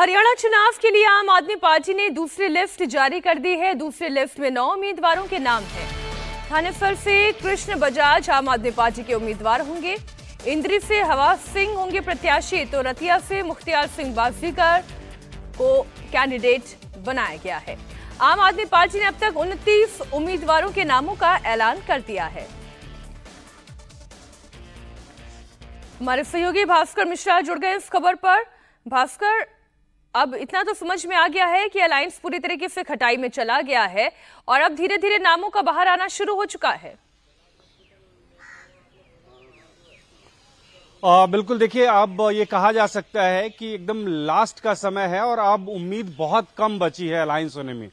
हरियाणा चुनाव के लिए आम आदमी पार्टी ने दूसरी लिस्ट जारी कर दी है दूसरी लिस्ट में नौ उम्मीदवारों के नाम है थानेफल से कृष्ण बजाज आम आदमी पार्टी के उम्मीदवार होंगे इंद्री से हवा सिंह होंगे प्रत्याशी तो रतिया से मुख्तियार सिंह बाजीकर को कैंडिडेट बनाया गया है आम आदमी पार्टी ने अब तक उनतीस उम्मीदवारों के नामों का ऐलान कर दिया है हमारे सहयोगी भास्कर मिश्रा जुड़ गए इस खबर पर भास्कर अब इतना तो समझ में आ गया है कि अलायंस पूरी तरीके से खटाई में चला गया है और अब धीरे धीरे नामों का बाहर आना शुरू हो चुका है आ, बिल्कुल देखिए अब ये कहा जा सकता है कि एकदम लास्ट का समय है और अब उम्मीद बहुत कम बची है अलायंस होने में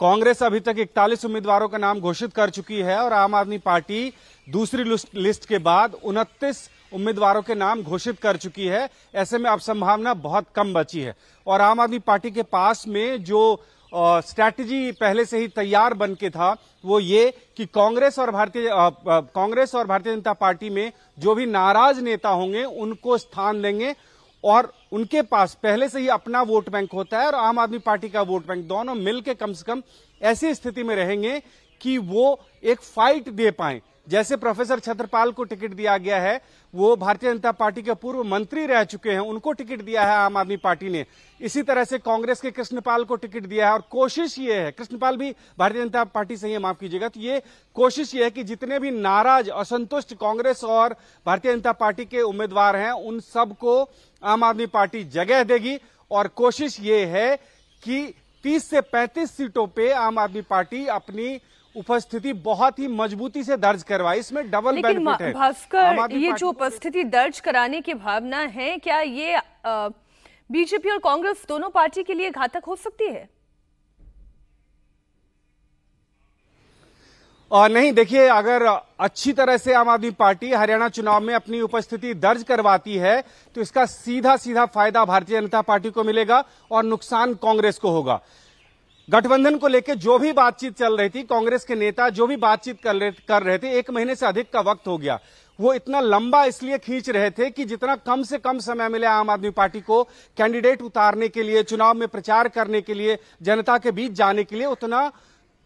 कांग्रेस अभी तक 41 उम्मीदवारों का नाम घोषित कर चुकी है और आम आदमी पार्टी दूसरी लिस्ट के बाद उनतीस उम्मीदवारों के नाम घोषित कर चुकी है ऐसे में अब संभावना बहुत कम बची है और आम आदमी पार्टी के पास में जो स्ट्रैटेजी पहले से ही तैयार बन के था वो ये कि कांग्रेस और भारतीय कांग्रेस और भारतीय जनता पार्टी में जो भी नाराज नेता होंगे उनको स्थान देंगे और उनके पास पहले से ही अपना वोट बैंक होता है और आम आदमी पार्टी का वोट बैंक दोनों मिलकर कम से कम ऐसी स्थिति में रहेंगे कि वो एक फाइट दे पाए जैसे प्रोफेसर छत्रपाल को टिकट दिया गया है वो भारतीय जनता पार्टी के पूर्व मंत्री रह चुके हैं उनको टिकट दिया है आम आदमी पार्टी ने इसी तरह से कांग्रेस के कृष्णपाल को टिकट दिया है और कोशिश ये है कृष्णपाल भी भारतीय जनता पार्टी से ही माफ कीजिएगा तो ये कोशिश ये है कि जितने भी नाराज असंतुष्ट कांग्रेस और भारतीय जनता पार्टी के उम्मीदवार हैं उन सबको आम आदमी पार्टी जगह देगी और कोशिश ये है कि तीस से पैंतीस सीटों पे आम आदमी पार्टी अपनी उपस्थिति बहुत ही मजबूती से दर्ज करवाई इसमें डबल लेकिन है भास्कर ये जो उपस्थिति दर्ज कराने की भावना है क्या ये बीजेपी और कांग्रेस दोनों पार्टी के लिए घातक हो सकती है और नहीं देखिए अगर अच्छी तरह से आम आदमी पार्टी हरियाणा चुनाव में अपनी उपस्थिति दर्ज करवाती है तो इसका सीधा सीधा फायदा भारतीय जनता पार्टी को मिलेगा और नुकसान कांग्रेस को होगा गठबंधन को लेकर जो भी बातचीत चल रही थी कांग्रेस के नेता जो भी बातचीत कर रहे थे एक महीने से अधिक का वक्त हो गया वो इतना लंबा इसलिए खींच रहे थे कि जितना कम से कम समय मिले आम आदमी पार्टी को कैंडिडेट उतारने के लिए चुनाव में प्रचार करने के लिए जनता के बीच जाने के लिए उतना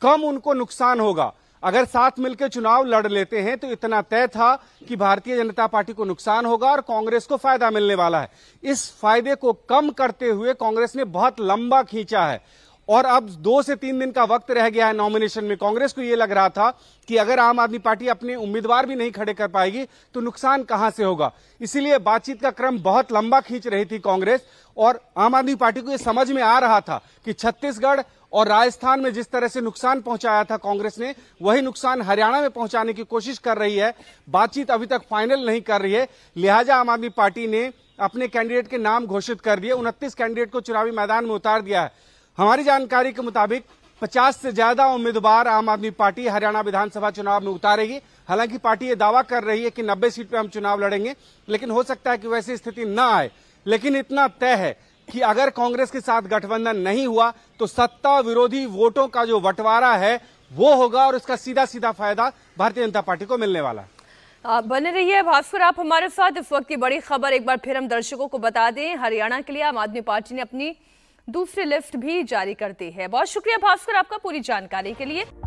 कम उनको नुकसान होगा अगर साथ मिलकर चुनाव लड़ लेते हैं तो इतना तय था कि भारतीय जनता पार्टी को नुकसान होगा और कांग्रेस को फायदा मिलने वाला है इस फायदे को कम करते हुए कांग्रेस ने बहुत लंबा खींचा है और अब दो से तीन दिन का वक्त रह गया है नॉमिनेशन में कांग्रेस को यह लग रहा था कि अगर आम आदमी पार्टी अपने उम्मीदवार भी नहीं खड़े कर पाएगी तो नुकसान कहां से होगा इसीलिए बातचीत का क्रम बहुत लंबा खींच रही थी कांग्रेस और आम आदमी पार्टी को यह समझ में आ रहा था कि छत्तीसगढ़ और राजस्थान में जिस तरह से नुकसान पहुंचाया था कांग्रेस ने वही नुकसान हरियाणा में पहुंचाने की कोशिश कर रही है बातचीत अभी तक फाइनल नहीं कर रही है लिहाजा आम आदमी पार्टी ने अपने कैंडिडेट के नाम घोषित कर दिए उनतीस कैंडिडेट को चुनावी मैदान में उतार दिया है हमारी जानकारी के मुताबिक 50 से ज्यादा उम्मीदवार आम आदमी पार्टी हरियाणा विधानसभा चुनाव में उतारेगी हालांकि पार्टी ये दावा कर रही है कि 90 सीट पर हम चुनाव लड़ेंगे लेकिन हो सकता है कि वैसी स्थिति न आए लेकिन इतना तय है कि अगर कांग्रेस के साथ गठबंधन नहीं हुआ तो सत्ता विरोधी वोटों का जो बंटवारा है वो होगा और इसका सीधा सीधा फायदा भारतीय जनता पार्टी को मिलने वाला है बने रहिए भास्कर आप हमारे साथ इस वक्त की बड़ी खबर एक बार फिर हम दर्शकों को बता दें हरियाणा के लिए आम आदमी पार्टी ने अपनी दूसरी लिस्ट भी जारी कर दी है बहुत शुक्रिया भास्कर आपका पूरी जानकारी के लिए